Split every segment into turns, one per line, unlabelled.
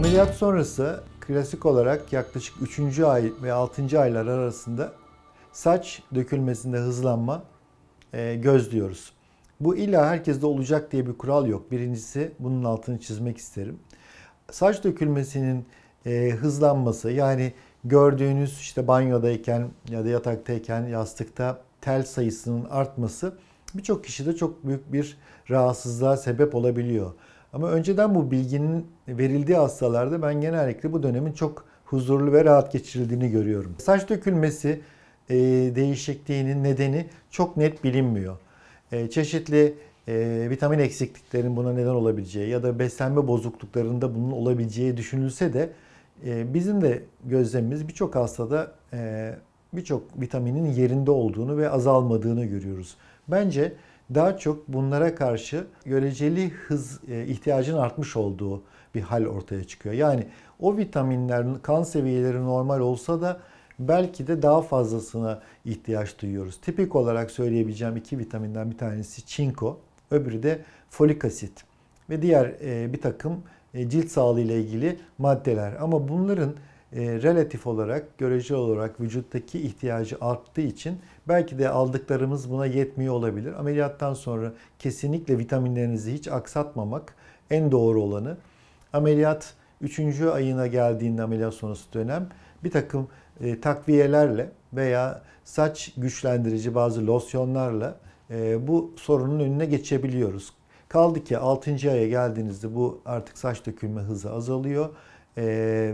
Ameliyat sonrası klasik olarak yaklaşık 3. ay ve 6. aylar arasında saç dökülmesinde hızlanma e, göz diyoruz. Bu illa herkeste olacak diye bir kural yok. Birincisi bunun altını çizmek isterim. Saç dökülmesinin e, hızlanması yani gördüğünüz işte banyodayken ya da yataktayken yastıkta tel sayısının artması birçok kişide çok büyük bir rahatsızlığa sebep olabiliyor. Ama önceden bu bilginin verildiği hastalarda ben genellikle bu dönemin çok huzurlu ve rahat geçirildiğini görüyorum. Saç dökülmesi e, değişikliğinin nedeni çok net bilinmiyor. E, çeşitli e, vitamin eksikliklerin buna neden olabileceği ya da beslenme bozukluklarında bunun olabileceği düşünülse de e, bizim de gözlemimiz birçok hastada e, birçok vitaminin yerinde olduğunu ve azalmadığını görüyoruz. Bence daha çok bunlara karşı göreceli hız e, ihtiyacın artmış olduğu bir hal ortaya çıkıyor. Yani o vitaminlerin kan seviyeleri normal olsa da belki de daha fazlasına ihtiyaç duyuyoruz. Tipik olarak söyleyebileceğim iki vitaminden bir tanesi çinko, öbürü de folik asit ve diğer e, bir takım e, cilt sağlığı ile ilgili maddeler. Ama bunların e, relatif olarak, görece olarak vücuttaki ihtiyacı arttığı için belki de aldıklarımız buna yetmiyor olabilir. Ameliyattan sonra kesinlikle vitaminlerinizi hiç aksatmamak en doğru olanı. Ameliyat 3. ayına geldiğinde ameliyat sonrası dönem bir takım e, takviyelerle veya saç güçlendirici bazı losyonlarla e, bu sorunun önüne geçebiliyoruz. Kaldı ki 6. aya geldiğinizde bu artık saç dökülme hızı azalıyor e,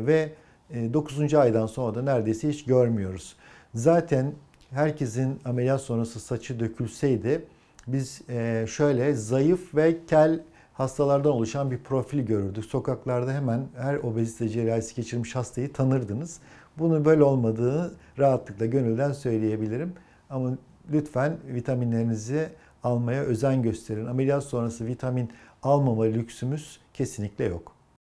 ve 9. E, aydan sonra da neredeyse hiç görmüyoruz. Zaten herkesin ameliyat sonrası saçı dökülseydi biz e, şöyle zayıf ve kel hastalardan oluşan bir profil görürdük. Sokaklarda hemen her obezite cerrahisi geçirmiş hastayı tanırdınız. Bunun böyle olmadığı rahatlıkla gönülden söyleyebilirim. Ama lütfen vitaminlerinizi almaya özen gösterin. Ameliyat sonrası vitamin almama lüksümüz kesinlikle yok.